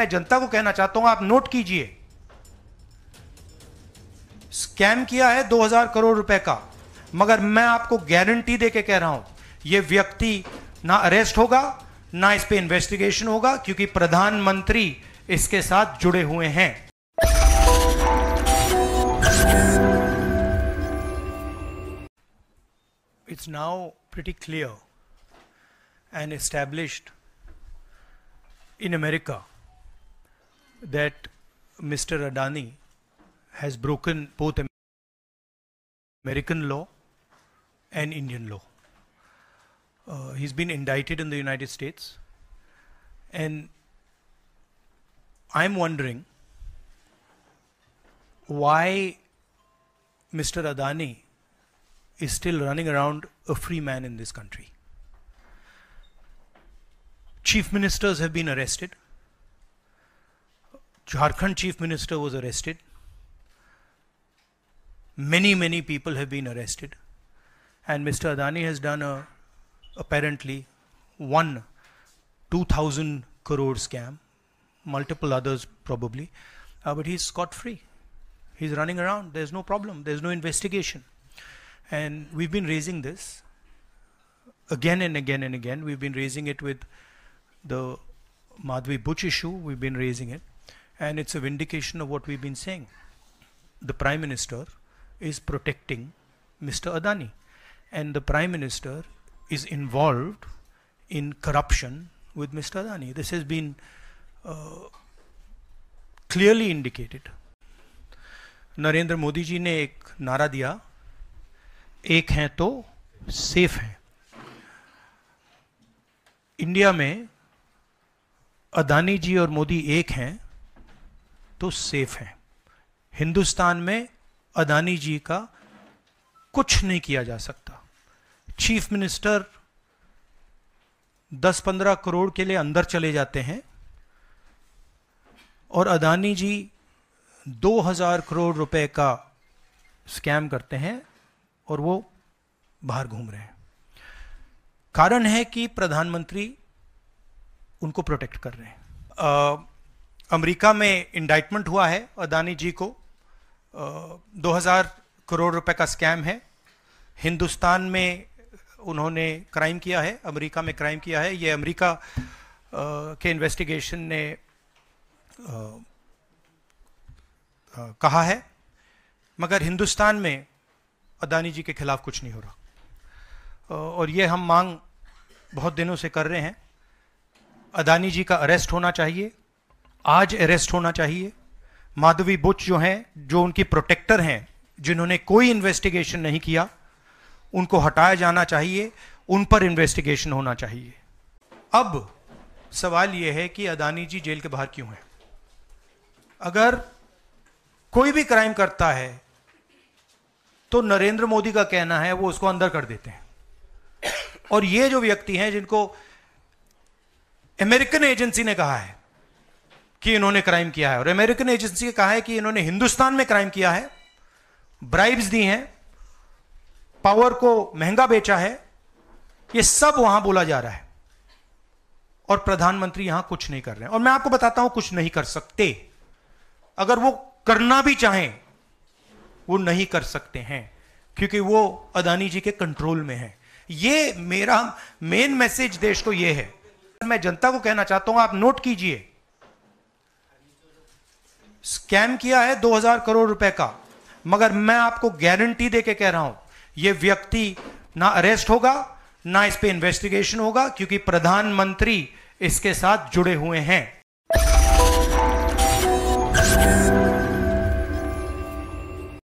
मैं जनता को कहना चाहता हूं आप नोट कीजिए स्कैम किया है 2000 करोड़ रुपए का मगर मैं आपको गारंटी दे कह रहा हूं यह व्यक्ति ना अरेस्ट होगा ना इस पर इन्वेस्टिगेशन होगा क्योंकि प्रधानमंत्री इसके साथ जुड़े हुए हैं it's now pretty clear and established in America that Mr. Adani has broken both American law and Indian law. Uh, he's been indicted in the United States. And I'm wondering why Mr. Adani is still running around a free man in this country. Chief ministers have been arrested. Jharkhand chief minister was arrested. Many, many people have been arrested. And Mr. Adani has done a, apparently one 2000 crore scam, multiple others probably. Uh, but he's scot free. He's running around. There's no problem. There's no investigation. And we've been raising this again and again and again. We've been raising it with the Madhvi Butch issue. We've been raising it and it's a vindication of what we've been saying. The Prime Minister is protecting Mr. Adani, and the Prime Minister is involved in corruption with Mr. Adani. This has been uh, clearly indicated. Narendra Modi ji ne ek nara diya. Ek हैं to safe हैं India में Adani ji aur Modi ek हैं तो safe है हिंदुस्तान में अदानी जी का कुछ नहीं किया जा सकता चीफ मिनिस्टर 10-15 करोड़ के लिए अंदर चले जाते हैं और अदानी जी 2000 करोड़ रुपए का स्कैम करते हैं और वो बाहर घूम रहे हैं कारण है कि प्रधानमंत्री उनको प्रोटेक्ट कर रहे हैं अमेरिका में इंडाइटमेंट हुआ है अदानी जी को दो हज़ार करोड़ रुपए का स्कैम है हिंदुस्तान में उन्होंने क्राइम किया है अमेरिका में क्राइम किया है ये अमेरिका के इन्वेस्टिगेशन ने आ, आ, कहा है मगर हिंदुस्तान में अदानी जी के खिलाफ कुछ नहीं हो रहा और ये हम मांग बहुत दिनों से कर रहे हैं अदानी जी का अरेस्ट होना चाहिए आज अरेस्ट होना चाहिए माधवी बुच जो हैं जो उनकी प्रोटेक्टर हैं जिन्होंने कोई इन्वेस्टिगेशन नहीं किया उनको हटाया जाना चाहिए उन पर इन्वेस्टिगेशन होना चाहिए अब सवाल यह है कि अदानी जी जेल के बाहर क्यों हैं अगर कोई भी क्राइम करता है तो नरेंद्र मोदी का कहना है वो उसको अंदर कर देते हैं और ये जो व्यक्ति हैं जिनको अमेरिकन एजेंसी ने कहा है कि इन्होंने क्राइम किया है और अमेरिकन एजेंसी ने कहा है कि इन्होंने हिंदुस्तान में क्राइम किया है ब्राइब्स दी हैं पावर को महंगा बेचा है ये सब वहां बोला जा रहा है और प्रधानमंत्री यहां कुछ नहीं कर रहे हैं और मैं आपको बताता हूं कुछ नहीं कर सकते अगर वो करना भी चाहें वो नहीं कर सकते हैं क्योंकि वो अदानी जी के कंट्रोल में है ये मेरा मेन मैसेज देश को ये है मैं जनता को कहना चाहता हूं आप नोट कीजिए स्कैम किया है 2000 करोड़ रुपए का मगर मैं आपको गारंटी देके कह रहा हूं यह व्यक्ति ना अरेस्ट होगा ना इस पर इन्वेस्टिगेशन होगा क्योंकि प्रधानमंत्री इसके साथ जुड़े हुए हैं